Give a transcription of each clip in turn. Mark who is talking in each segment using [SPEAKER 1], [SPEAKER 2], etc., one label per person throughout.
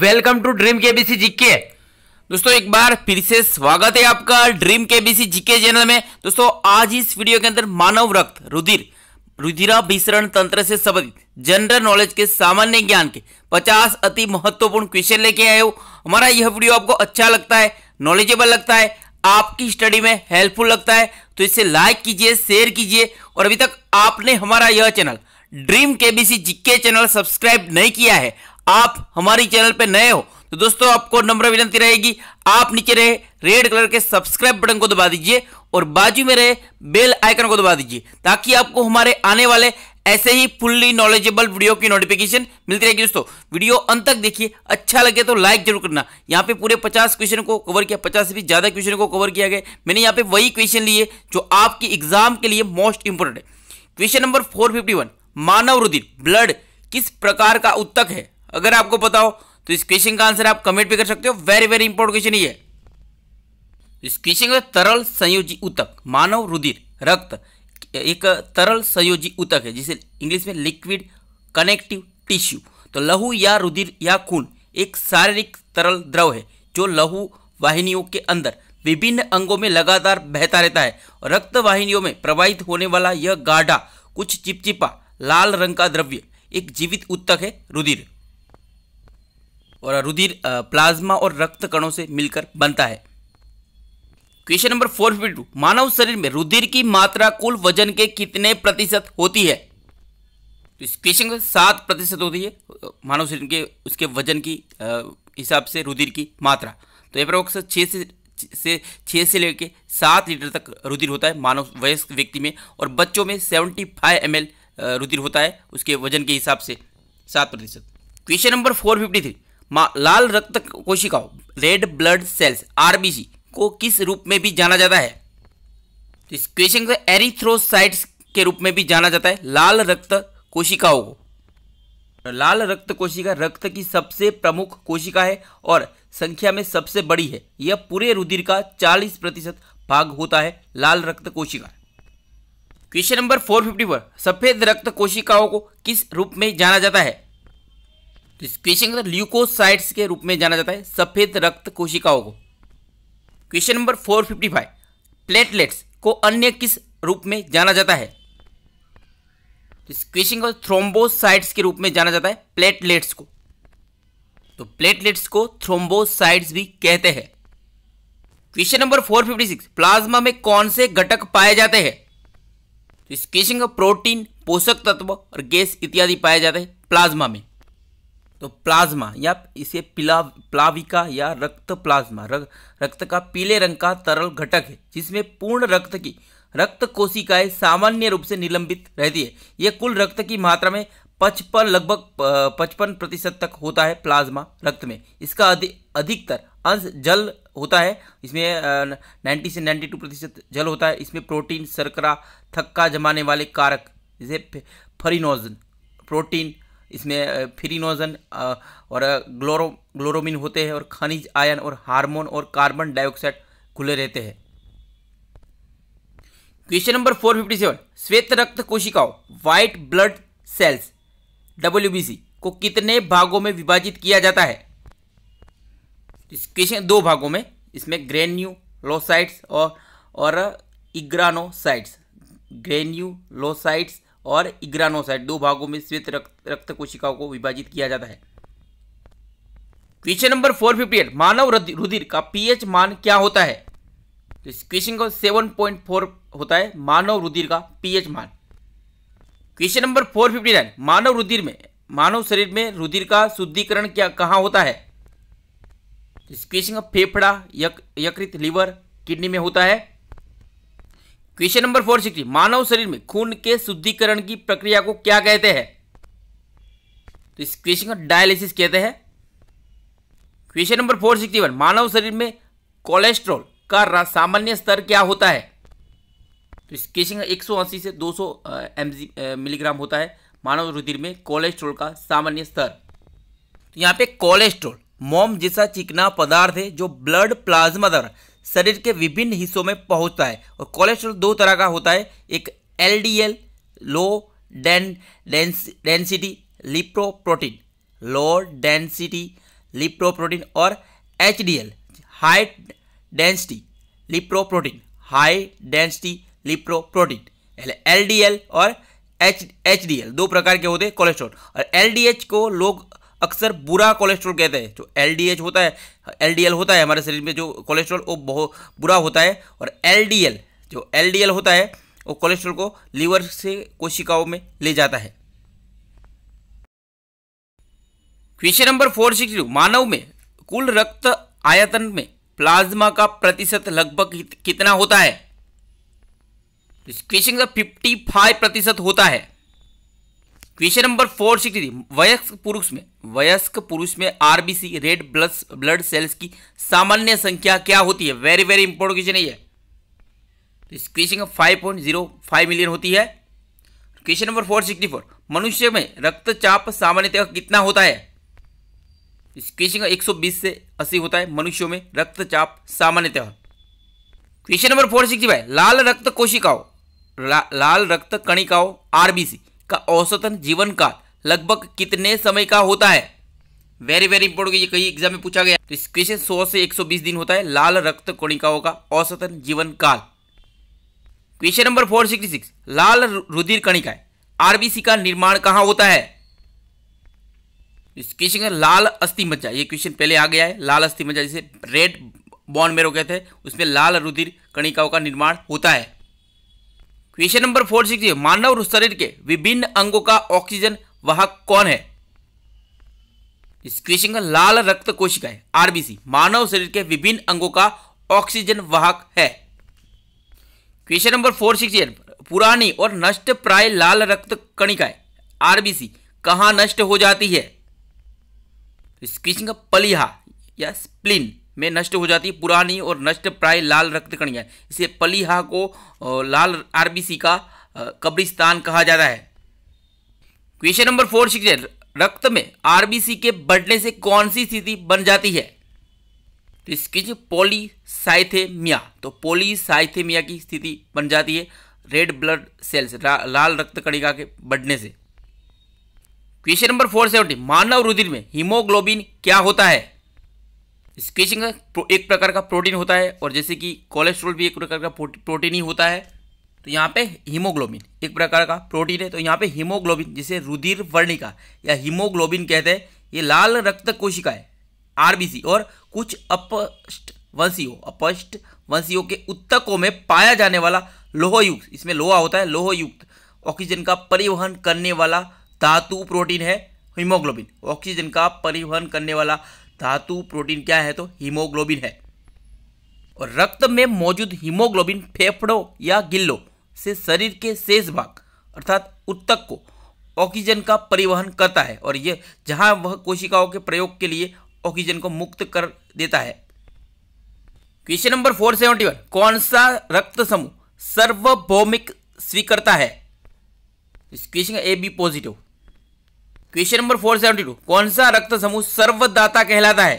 [SPEAKER 1] welcome to dream KBC GK दोस्तों एक बार फिर से स्वागत है आपका ड्रीम केबीसी जीके चैनल में दोस्तों आज इस वीडियो के अंदर मानव रक्त रुधिर रुधिराभिसरण तंत्र से संबंधित जनरल नॉलेज के सामान्य ज्ञान के 50 अति महत्वपूर्ण क्वेश्चन लेके आए हो हमारा यह वीडियो आपको अच्छा लगता है नॉलेजेबल लगता है आपकी स्टडी में हेल्पफुल लगता है तो इसे लाइक कीजिए शेयर कीजिए और अभी तक आपने हमारा यह channel dream KBC GK channel subscribe नहीं किया है आप हमारी चैनल पे नए हो तो दोस्तों आपको नम्र विनती रहेगी आप नीचे रहे रेड कलर के सब्सक्राइब बटन को दबा दीजिए और बाजू में रहे बेल आइकन को दबा दीजिए ताकि आपको हमारे आने वाले ऐसे ही फुल्ली नॉलेजेबल वीडियो की नोटिफिकेशन मिलती रहेगी दोस्तों वीडियो अंत तक देखिए अच्छा लगे तो लाइक जरूर करना यहाँ पे पूरे 50 क्वेश्चन को कवर किया 50 से भी ज़्यादा क्वेश्चन को कवर किया गया मैंने यहाँ पे वही क्वेश्चन लिए जो आपकी एग्जाम के लिए मोस्ट इंपोर्टेंट है क्वेश्चन नंबर फोर मानव रुदिन ब्लड किस प्रकार का उत्तक है अगर आपको पता हो तो इस क्वेश्चन का आंसर आप कमेंट भी कर सकते हो वेरी वेरी इंपॉर्टेंट क्वेश्चन ही है इस क्वेश्चन का तरल संयोजी उतक मानव रुधिर रक्त एक तरल संयोजी उतक है जिसे इंग्लिश में लिक्विड कनेक्टिव टिश्यू तो लहू या रुधिर या खून एक शारीरिक तरल द्रव है जो लहू वाहिनियों के अंदर विभिन्न अंगों में लगातार बहता रहता है और रक्त वाहिनियों में प्रवाहित होने वाला यह गाढ़ा कुछ चिपचिपा लाल रंग का द्रव्य एक जीवित उत्तक है रुधिर और रुधिर प्लाज्मा और रक्त कणों से मिलकर बनता है question number four fifty two मानव शरीर में रुधिर की मात्रा कुल वजन के कितने प्रतिशत होती है तो इस क्वेश्चन का सात प्रतिशत होती है मानव शरीर के उसके वजन की हिसाब से रुधिर की मात्रा तो ये पर छः से से छः से लेकर सात लीटर तक रुधिर होता है मानव वयस्क व्यक्ति में और बच्चों में सेवेंटी फाइव एम रुधिर होता है उसके वजन के हिसाब से सात प्रतिशत question number four fifty three लाल रक्त कोशिकाओं रेड ब्लड सेल्स आरबीसी को किस रूप में भी जाना जाता है तो इस क्वेश्चन को एरिथ्रोसाइट्स के रूप में भी जाना जाता है लाल रक्त कोशिकाओं को तो लाल रक्त कोशिका रक्त की सबसे प्रमुख कोशिका है और संख्या में सबसे बड़ी है यह पूरे रुधिर का 40 प्रतिशत भाग होता है लाल रक्त कोशिका क्वेश्चन नंबर फोर सफेद रक्त कोशिकाओं को किस रूप में जाना जाता है तो इस क्वेश्चन के ल्यूकोसाइट्स के रूप में जाना जाता है सफेद रक्त कोशिकाओं को question number four fifty five platelets को अन्य किस रूप में जाना जाता है तो इस क्वेश्चन को थ्रोम्बोसाइट्स के रूप में जाना जाता है प्लेटलेट्स को तो प्लेटलेट्स को थ्रोम्बोसाइट्स भी कहते हैं क्वेश्चन नंबर 456 प्लाज्मा में कौन से घटक पाए जाते हैं तो इस क्वेश्चन का प्रोटीन पोषक तत्व और गैस इत्यादि पाए जाते हैं प्लाज्मा में तो प्लाज्मा या इसे पिला प्लाविका या रक्त प्लाज्मा रक, रक्त का पीले रंग का तरल घटक है जिसमें पूर्ण रक्त की रक्त कोशिकाएं सामान्य रूप से निलंबित रहती है यह कुल रक्त की मात्रा में पचपन लगभग पचपन प्रतिशत तक होता है प्लाज्मा रक्त में इसका अधि, अधिकतर अंश जल होता है इसमें नाइन्टी से नाइन्टी टू प्रतिशत जल होता है इसमें प्रोटीन शर्करा थक्का जमाने वाले कारक जैसे फरिनोजन प्रोटीन इसमें फिरिनोजन और ग्लोरो ग्लोरोमिन होते हैं और खनिज आयन और हार्मोन और कार्बन डाइऑक्साइड खुले रहते हैं question number four fifty seven श्वेत रक्त कोशिकाओं व्हाइट ब्लड सेल्स डब्ल्यू को कितने भागों में विभाजित किया जाता है इस क्वेश्चन दो भागों में इसमें ग्रेन्यूलोसाइट्स और और इग्रानोसाइट्स ग्रेन्यूलोसाइट्स और इग्रानोसाइट दो भागों में श्वेत रक्त रक्त कोशिकाओं को विभाजित किया जाता है question number four fifty eight मानव रुधिर का पीएच मान क्या होता है तो इस क्वेश्चन का सेवन पॉइंट फोर होता है मानव रुधिर का पीएच मान question number four fifty nine मानव रुधिर में मानव शरीर में रुधिर का शुद्धिकरण क्या कहाँ होता है तो इस क्वेश्चन का फेफड़ा यक, यकृत लीवर किडनी में होता है क्वेश्चन नंबर फोर सिक्सटी मानव शरीर में खून के शुद्धिकरण की प्रक्रिया को क्या कहते हैं तो इस क्वेश्चन का डायलिसिस कहते हैं question number four sixty one मानव शरीर में कोलेस्ट्रॉल का सामान्य स्तर क्या होता है तो इस क्वेश्चन का 180 से 200 सौ मिलीग्राम होता है मानव रुधिर में कोलेस्ट्रॉल का सामान्य स्तर तो यहाँ पे कोलेस्ट्रॉल मोम जैसा चिकना पदार्थ है जो ब्लड प्लाज्मा द्वारा शरीर के विभिन्न हिस्सों में पहुंचता है और कोलेस्ट्रॉल दो तरह का होता है एक L low L dense density lipoprotein low density lipoprotein और H D L high density lipoprotein high density lipoprotein H H D L दो प्रकार के होते हैं कोलेस्ट्रॉल और एल डी एच को लोग अक्सर बुरा कोलेस्ट्रॉल कहते हैं जो एल होता है एल होता है हमारे शरीर में जो कोलेस्ट्रॉल वो बहुत बुरा होता है और एल जो एल होता है वो कोलेस्ट्रॉल को लीवर से कोशिकाओं में ले जाता है क्वेश्चन नंबर फोर सिक्स मानव में कुल रक्त आयतन में प्लाज्मा का प्रतिशत लगभग कितना होता है क्वेश्चन का फिफ्टी फाइव प्रतिशत होता है question number four sixty three वयस्क पुरुष में वयस्क पुरुष में RBC red blood blood cells की सामान्य संख्या क्या होती है वेरी वेरी इंपॉर्टेंट क्वेश्चन है क्वेश्चन तो का five point zero five million होती है question number four sixty four मनुष्य में रक्तचाप सामान्यतः कितना होता है इस क्वेश्चन का बीस से अस्सी होता है मनुष्यों में रक्तचाप सामान्यतः question number four sixty five लाल रक्त कोशिकाओं ला, लाल रक्त कणिकाओं आरबीसी का औसतन जीवन काल लगभग कितने समय का होता है वेरी वेरी इंपोर्टेंट ये कई एग्जाम में पूछा गया तो इस क्वेश्चन 100 से 120 दिन होता है लाल रक्त कणिकाओं का औसतन जीवन काल क्वेश्चन नंबर 466 लाल रुधिर कणिकाएं आरबीसी का निर्माण कहां होता है इस क्वेश्चन का लाल अस्थि मज्जा ये क्वेश्चन पहले आ गया है लाल अस्थि मज्जा जिसे रेड बॉन्ड मेरो कहते हैं उसमें लाल रुधिर कणिकाओं का निर्माण होता है क्वेश्चन नंबर फोर सिक्स मानव शरीर के विभिन्न अंगों का ऑक्सीजन वाहक कौन है इस क्वेश्चन का लाल रक्त कोशिकाएं आरबीसी मानव शरीर के विभिन्न अंगों का ऑक्सीजन वाहक है क्वेश्चन नंबर फोर सिक्स पुरानी और नष्ट प्राय लाल रक्त कणिकाएं आरबीसी कहा नष्ट हो जाती है इस क्वेश्चन का पलिहा या स्प्लिन में नष्ट हो जाती है पुरानी और नष्ट प्राय लाल रक्त कणिया इसे पलीहा को लाल आरबीसी का कब्रिस्तान कहा जाता है क्वेश्चन नंबर फोर सिक्स रक्त में आरबीसी के बढ़ने से कौन सी स्थिति बन जाती है तो इसकी जो पोलीसाइथेमिया तो पोलीसाइथेमिया की स्थिति बन जाती है रेड ब्लड सेल्स लाल रक्त कणिका के बढ़ने से क्वेश्चन नंबर फोर सेवेंटी मानव रुधिर में हीमोग्लोबिन क्या होता है स्केचिंग एक प्रकार का प्रोटीन होता है और जैसे कि कोलेस्ट्रॉल भी एक प्रकार का प्रोटीन ही होता है तो यहाँ पे हीमोग्लोबिन एक प्रकार का प्रोटीन है तो यहाँ पे हीमोग्लोबिन जिसे रुधिर वर्णिका या हीमोग्लोबिन कहते हैं ये लाल रक्त कोशिका है आरबीसी और कुछ अपष्ट वंशियों अपष्ट वंशियों के उत्तकों में पाया जाने वाला लोहयुक्त इसमें लोहा होता है लोहयुक्त ऑक्सीजन का परिवहन करने वाला धातु प्रोटीन है हीमोग्लोबिन ऑक्सीजन का परिवहन करने वाला धातु प्रोटीन क्या है तो हीमोग्लोबिन है और रक्त में मौजूद हीमोग्लोबिन फेफड़ों या गिल्लों से शरीर के शेष भाग अर्थात उत्तक को ऑक्सीजन का परिवहन करता है और यह जहां वह कोशिकाओं के प्रयोग के लिए ऑक्सीजन को मुक्त कर देता है question number four seventy one कौन सा रक्त समूह सार्वभौमिक स्वीकर्ता है question A B positive question number four seventy two कौन सा रक्त समूह सर्वदाता कहलाता है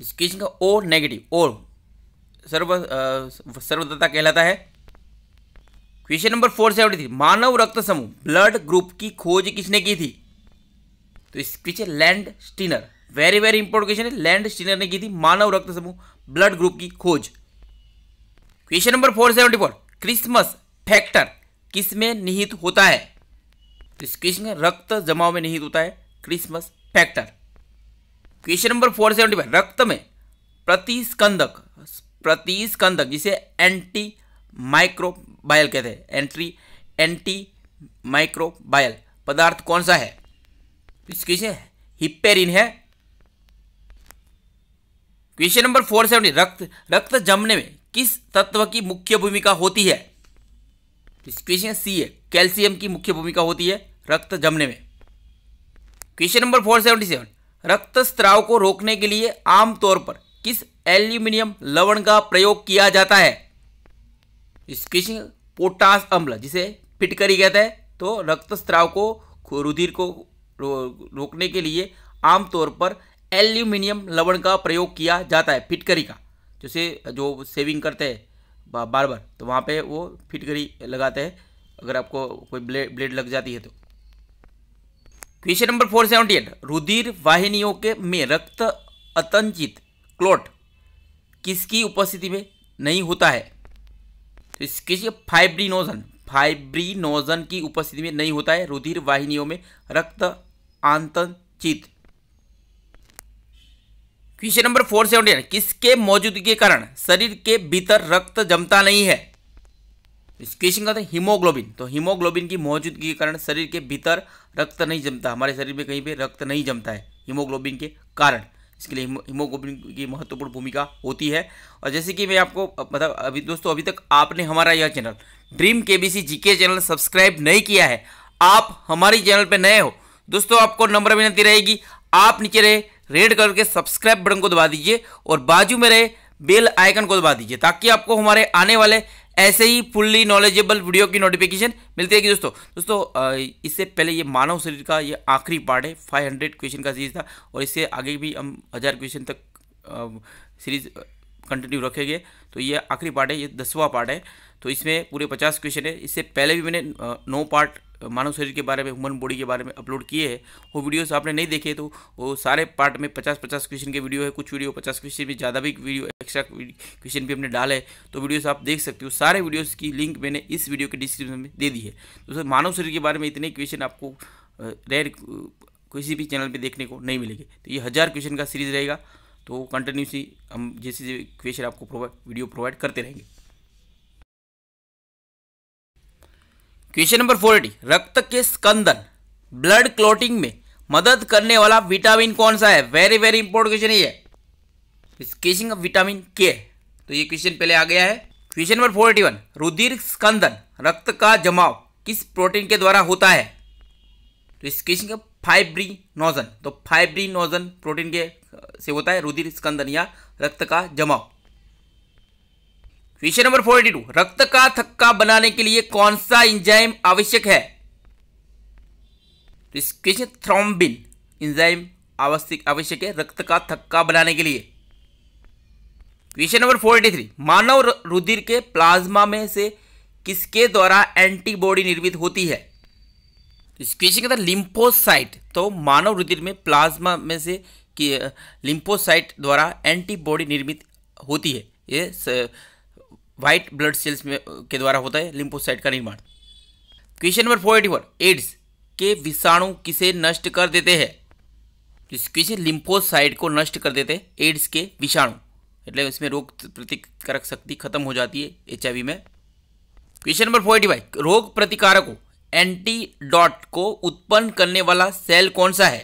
[SPEAKER 1] इस क्वेश्चन का ओ नेगेटिव ओ सर्व आ, सर्वदाता कहलाता है question number four seventy three मानव रक्त समूह ब्लड ग्रुप की खोज किसने की थी तो इस question Landsteiner very very important question है लैंड स्टीनर ने की थी मानव रक्त समूह ब्लड ग्रुप की खोज question number four seventy four Christmas factor किसमें निहित होता है तो का रक्त जमाव में नहीं होता है Christmas factor question number four seventy five रक्त में प्रतिस्कंदक प्रतिस्कंदक जिसे एंटी माइक्रोबायल कहते हैं एंट्री एंटी माइक्रोबायल पदार्थ कौन सा है क्वेश्चन हिपेरिन है क्वेश्चन नंबर फोर सेवेंटी रक्त रक्त जमने में किस तत्व की मुख्य भूमिका होती है तो क्वेश्चन सी है कैल्शियम की मुख्य भूमिका होती है रक्त जमने में question number four seventy seven रक्त स्त्राव को रोकने के लिए आमतौर पर किस एल्यूमिनियम लवण का प्रयोग किया जाता है इस क्वेश्चन पोटास अम्ल जिसे फिटकरी कहता है तो रक्त स्त्राव को रुधिर को रो, रोकने के लिए आमतौर पर एल्यूमिनियम लवण का प्रयोग किया जाता है फिटकरी का जैसे जो सेविंग करते हैं बार बार तो वहाँ पे वो फिटकरी लगाते हैं अगर आपको कोई ब्लेड ब्लेड लग जाती है तो question number four seventy eight रुधिर वाहिनियों के में रक्त अतंचित क्लोट किसकी उपस्थिति में नहीं होता है तो इसके फाइब्रीनोजन फाइब्रीनोजन की उपस्थिति में नहीं होता है रुधिर वाहिनियों में रक्त आंतचित क्वेश्चन नंबर फोर सेवेंटीन किसके मौजूदगी के कारण शरीर के भीतर रक्त जमता नहीं है इस क्वेश्चन का था तो हीमोग्लोबिन तो हीमोग्लोबिन की मौजूदगी के कारण शरीर के भीतर रक्त नहीं जमता हमारे शरीर में कहीं पे रक्त नहीं जमता है हीमोग्लोबिन के कारण इसके लिए हीमोग्लोबिन की महत्वपूर्ण भूमिका होती है और जैसे कि मैं आपको मतलब अभी दोस्तों अभी तक आपने हमारा यह channel dream KBC GK channel subscribe नहीं किया है आप हमारी चैनल पर नए हो दोस्तों आपको नंबर विनती रहेगी आप नीचे रहे रेड कलर के सब्सक्राइब बटन को दबा दीजिए और बाजू में रहे बेल आइकन को दबा दीजिए ताकि आपको हमारे आने वाले ऐसे ही फुल्ली नॉलेजेबल वीडियो की नोटिफिकेशन मिलती रहेगी दोस्तों दोस्तों इससे पहले ये मानव शरीर का ये आखिरी पार्ट है 500 क्वेश्चन का सीरीज था और इससे आगे भी हम हज़ार क्वेश्चन तक सीरीज कंटिन्यू रखेंगे तो ये आखिरी पार्ट है ये दसवां पार्ट है तो इसमें पूरे पचास क्वेश्चन है इससे पहले भी मैंने नौ पार्ट मानव शरीर के बारे में ह्यूमन बॉडी के बारे में अपलोड किए हैं वो वीडियोस आपने नहीं देखे तो वो सारे पार्ट में पचास पचास क्वेश्चन के वीडियो है कुछ वीडियो पचास क्वेश्चन भी ज़्यादा भी वीडियो एक्स्ट्रा क्वेश्चन भी हमने डाले तो वीडियोस आप देख सकते हो सारे वीडियोस की लिंक मैंने इस वीडियो के डिस्क्रिप्शन में दे दी है तो सर मानव शरीर के बारे में इतने क्वेश्चन आपको रेयर किसी भी चैनल पर देखने को नहीं मिलेंगे तो ये हज़ार क्वेश्चन का सीरीज़ रहेगा तो कंटिन्यूसली हम जैसे क्वेश्चन आपको प्रोवाइड वीडियो प्रोवाइड करते रहेंगे क्वेश्चन नंबर फोर्टी रक्त के स्कंदन ब्लड क्लोटिंग में मदद करने वाला विटामिन कौन सा है वेरी वेरी इंपॉर्टेंट क्वेश्चन ये स्केचिंग ऑफ विटामिन के तो ये क्वेश्चन पहले आ गया है क्वेश्चन नंबर फोर्टी वन रुधिर स्कंदन रक्त का जमाव किस प्रोटीन के द्वारा होता है तो स्केचिंग ऑफ फाइब्री फाइब्रीनोजन तो नोजन प्रोटीन के से होता है रुधिर स्कंदन या रक्त का जमाव क्वेश्चन नंबर फोर्टी टू रक्त का थक्का बनाने के लिए कौन सा इंजाइम आवश्यक है तो इस क्वेश्चन थ्रोम्बिन इंजाइम आवश्यक आवश्यक है रक्त का थक्का बनाने के लिए क्वेश्चन नंबर फोर्टी थ्री मानव रुधिर के प्लाज्मा में से किसके द्वारा एंटीबॉडी निर्मित होती है इस क्वेश्चन के अंदर लिम्फोसाइट तो मानव रुधिर में प्लाज्मा में से लिम्फोसाइट द्वारा एंटीबॉडी निर्मित होती है ये व्हाइट ब्लड सेल्स में के द्वारा होता है लिम्फोसाइट का निर्माण question number four eighty AIDS के विषाणु किसे नष्ट कर देते हैं जिस क्वेश्चन लिम्फोसाइट को नष्ट कर देते हैं एड्स के विषाणु मतलब इसमें रोग प्रतिकारक शक्ति खत्म हो जाती है एच में question number four eighty five रोग प्रतिकारकों एंटीडॉट को उत्पन्न करने वाला सेल कौन सा है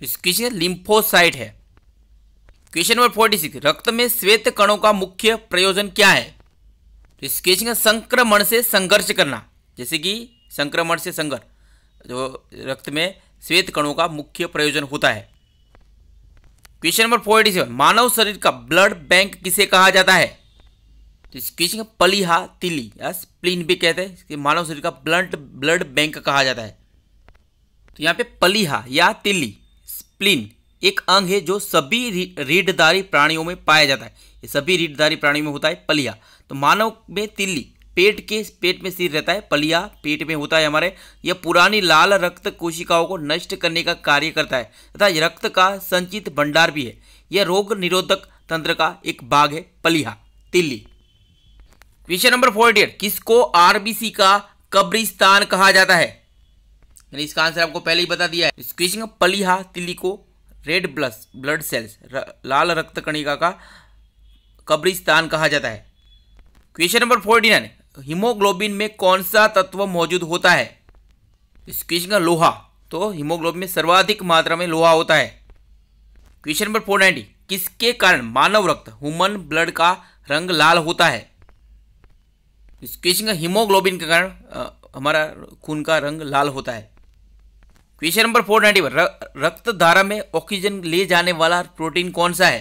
[SPEAKER 1] तो क्वेश्चन लिम्फोसाइट है क्वेश्चन नंबर फोर्टी सिक्स रक्त में श्वेत कणों का मुख्य प्रयोजन क्या है तो इस क्वेश्चन का संक्रमण से संघर्ष करना जैसे कि संक्रमण से संघर्ष जो रक्त में श्वेत कणों का मुख्य प्रयोजन होता है क्वेश्चन नंबर फोर्टी सेवन मानव शरीर का ब्लड बैंक किसे कहा जाता है तो इस क्वेश्चन का पलिहा तिली या स्प्लीन भी कहते हैं मानव शरीर का ब्लड ब्लड बैंक कहा जाता है तो यहाँ पे पलिहा या तिली स्प्लीन एक अंग है जो सभी रीढ़धारी प्राणियों में पाया जाता है ये सभी रीढ़धारी प्राणियों में होता है पलिया तो मानव में तिल्ली पेट के पेट में सिर रहता है पलिया पेट में होता है हमारे यह पुरानी लाल रक्त कोशिकाओं को नष्ट करने का कार्य करता है तथा रक्त का संचित भंडार भी है यह रोग निरोधक तंत्र का एक भाग है पलिया तिल्ली क्वेश्चन नंबर फोर्टी किसको आरबीसी का कब्रिस्तान कहा जाता है इसका आंसर आपको पहले ही बता दिया है क्वेश्चन पलिहा तिल्ली को रेड ब्लस ब्लड सेल्स र, लाल रक्त कणिका का कब्रिस्तान कहा जाता है question number forty nine haemoglobin में कौन सा तत्व मौजूद होता है इस क्वेश्चन का लोहा तो हीमोग्लोबिन में सर्वाधिक मात्रा में लोहा होता है क्वेश्चन नंबर फोर नाइन्टी किसके कारण मानव रक्त ह्यूमन ब्लड का रंग लाल होता है इस क्वेश्चन का हीमोग्लोबिन के कारण हमारा खून का रंग लाल होता है क्वेश्चन नंबर फोर नाइन्टी रक्त धारा में ऑक्सीजन ले जाने वाला प्रोटीन कौन सा है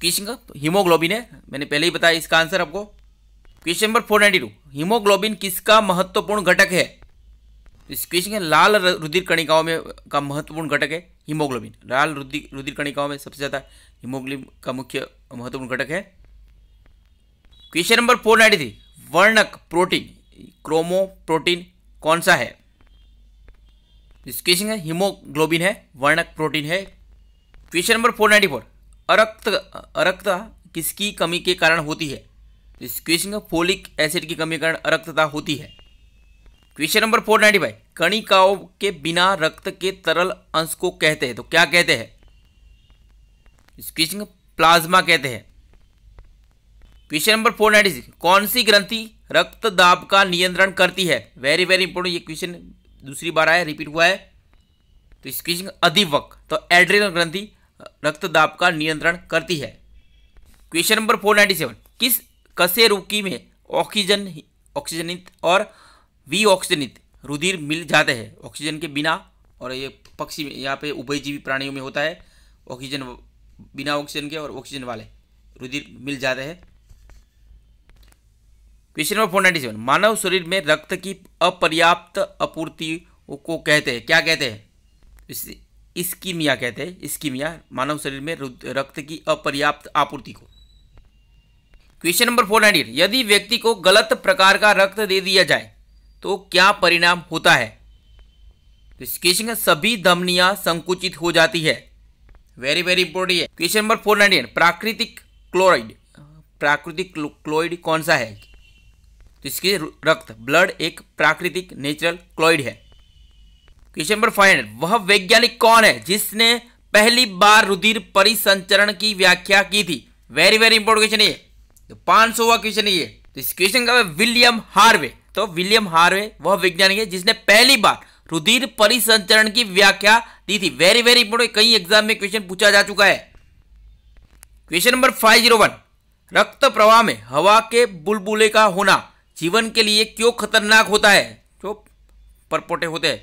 [SPEAKER 1] क्वेश्चन का हीमोग्लोबिन है मैंने पहले ही बताया इसका आंसर आपको question number four ninety two haemoglobin किसका महत्वपूर्ण घटक है इस क्वेश्चन है लाल रुधिर कणिकाओं में का महत्वपूर्ण घटक है हीमोग्लोबिन लाल रुधिर रुधिर कणिकाओं में सबसे ज़्यादा हीमोग्लोबिन का मुख्य महत्वपूर्ण घटक है question number four ninety three वर्णक प्रोटीन क्रोमो प्रोटीन कौन सा है क्वेश्चन है हीमोग्लोबिन है वर्णक प्रोटीन है question number four ninety four अरक्त अरक्तता किसकी कमी के कारण होती है इस क्वेश्चन का फोलिक एसिड की कमी के कारण अरक्तता होती है question number four ninety five कणिकाओं के बिना रक्त के तरल अंश को कहते हैं तो क्या कहते हैं इस क्वेश्चन का प्लाज्मा कहते हैं question number four ninety six कौन सी ग्रंथि रक्त दाब का नियंत्रण करती है वेरी वेरी इंपॉर्टेंट ये क्वेश्चन दूसरी बार आया रिपीट हुआ है तो स्क्रीचिंग अधिवक तो एड्रिनल ग्रंथि रक्त दाब का नियंत्रण करती है question number four ninety seven किस रुकी में ऑक्सीजन ऑक्सीजनित और वी ऑक्सीजनित रुधिर मिल जाते हैं ऑक्सीजन के बिना और ये पक्षी में यहाँ पे उभयजीवी प्राणियों में होता है ऑक्सीजन बिना ऑक्सीजन के और ऑक्सीजन वाले रुधिर मिल जाते हैं question number four ninety seven मानव शरीर में रक्त की अपर्याप्त आपूर्ति को कहते हैं क्या कहते हैं स्कीमिया कहते हैं स्कीमिया मानव शरीर में रक्त की अपर्याप्त आपूर्ति को क्वेश्चन नंबर फोर नाइन्टी यदि व्यक्ति को गलत प्रकार का रक्त दे दिया जाए तो क्या परिणाम होता है तो क्वेश्चन का सभी धमनियां संकुचित हो जाती है वेरी वेरी इंपॉर्टेंट है क्वेश्चन नंबर फोर नाइन्टी प्राकृतिक क्लोराइड प्राकृतिक क्लोराइड कौन सा है तो इसके रक्त ब्लड एक प्राकृतिक नेचुरल क्लोइड है क्वेश्चन नंबर फाइव वह वैज्ञानिक कौन है जिसने पहली बार रुधिर परिसंचरण की व्याख्या की थी वेरी वेरी इंपोर्टेंट क्वेश्चन ये तो पांच सौवा क्वेश्चन ये तो इस क्वेश्चन का विलियम हार्वे तो विलियम हार्वे वह वैज्ञानिक है जिसने पहली बार रुधिर परिसंचरण की व्याख्या दी थी वेरी वेरी इंपोर्टेंट कई एग्जाम में क्वेश्चन पूछा जा चुका है question number five zero one रक्त प्रवाह में हवा के बुलबुले का होना जीवन के लिए क्यों खतरनाक होता है जो परपोटे होते हैं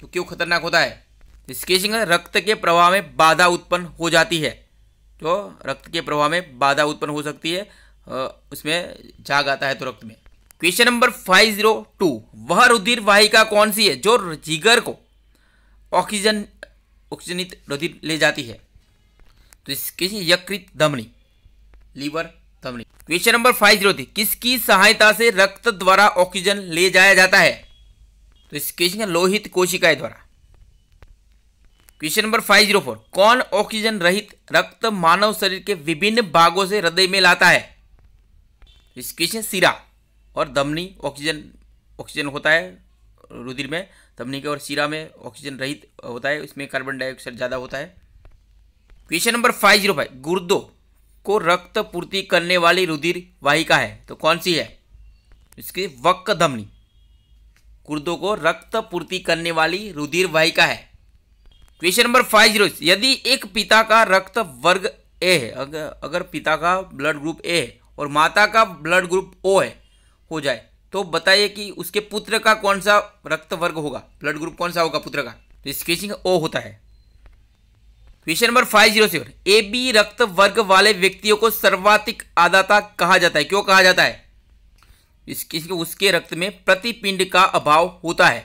[SPEAKER 1] तो क्यों खतरनाक होता है इसके रक्त के प्रवाह में बाधा उत्पन्न हो जाती है जो तो रक्त के प्रवाह में बाधा उत्पन्न हो सकती है उसमें जाग आता है तो रक्त में question number five zero two वह रुधिर वाहिका कौन सी है जो जिगर को ऑक्सीजन ऑक्सीजनित रुधिर ले जाती है तो इसके यकृत धमनी liver question number five zero थी किसकी सहायता से रक्त द्वारा ऑक्सीजन ले जाया जाता है तो इस क्वेश्चन का लोहित कोशिकाएं द्वारा question number five zero four कौन ऑक्सीजन रहित रक्त मानव शरीर के विभिन्न भागों से हृदय में लाता है इस क्वेश्चन सिरा और दमनी ऑक्सीजन ऑक्सीजन होता है रुधिर में दमनी के और सिरा में ऑक्सीजन रहित होता है इसमें कार्बन डाइऑक्साइड ज़्यादा होता है question number five zero five गुर्दों को रक्त पूर्ति करने वाली रुधिर वाहिका है तो कौन सी है इसकी वक्क धमनी कुर्दों को रक्त पूर्ति करने वाली रुधिर वाहिका है क्वेश्चन नंबर फाइव जीरो यदि एक पिता का रक्त वर्ग ए है अगर अगर पिता का ब्लड ग्रुप ए है और माता का ब्लड ग्रुप ओ है हो जाए तो बताइए कि उसके पुत्र का कौन सा रक्त वर्ग होगा ब्लड ग्रुप कौन सा होगा पुत्र का तो क्वेश्चन ओ होता है question number five zero seven A B रक्त वर्ग वाले व्यक्तियों को सर्वाधिक आदाता कहा जाता है क्यों कहा जाता है इसके उसके रक्त में प्रतिपिंड का अभाव होता है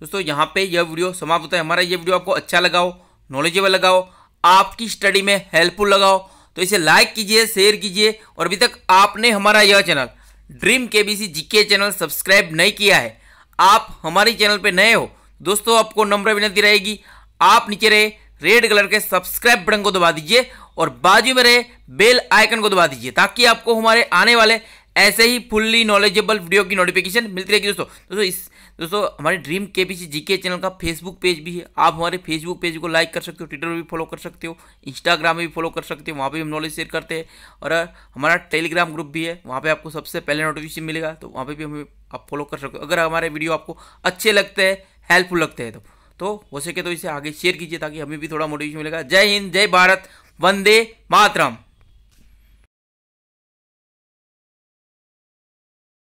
[SPEAKER 1] दोस्तों यहाँ पे यह वीडियो समाप्त होता है हमारा यह वीडियो आपको अच्छा लगाओ नॉलेजेबल लगाओ आपकी स्टडी में हेल्पफुल लगाओ तो इसे लाइक कीजिए शेयर कीजिए और अभी तक आपने हमारा यह channel dream K B C channel subscribe नहीं किया है आप हमारे चैनल पर नए हो दोस्तों आपको नम्र विनती रहेगी आप नीचे रहे रेड कलर के सब्सक्राइब बटन को दबा दीजिए और बाजू में रहे बेल आइकन को दबा दीजिए ताकि आपको हमारे आने वाले ऐसे ही फुल्ली नॉलेजेबल वीडियो की नोटिफिकेशन मिलती रहेगी दोस्तों दोस्तों इस दोस्तों हमारे ड्रीम के पी जीके चैनल का फेसबुक पेज भी है आप हमारे फेसबुक पेज को लाइक कर सकते हो ट्विटर में भी फॉलो कर सकते हो इंस्टाग्राम में भी फॉलो कर सकते हो वहाँ पे हम नॉलेज शेयर करते हैं और हमारा टेलीग्राम ग्रुप भी है वहाँ पे आपको सबसे पहले नोटिफिकेशन मिलेगा तो वहाँ पे भी हमें आप फॉलो कर सकते हो अगर हमारे वीडियो आपको अच्छे लगते हैं हेल्पफुल लगते हैं तो तो हो सके तो इसे आगे शेयर कीजिए ताकि हमें भी थोड़ा मोटिवेशन मिलेगा जय हिंद जय भारत वंदे मातरम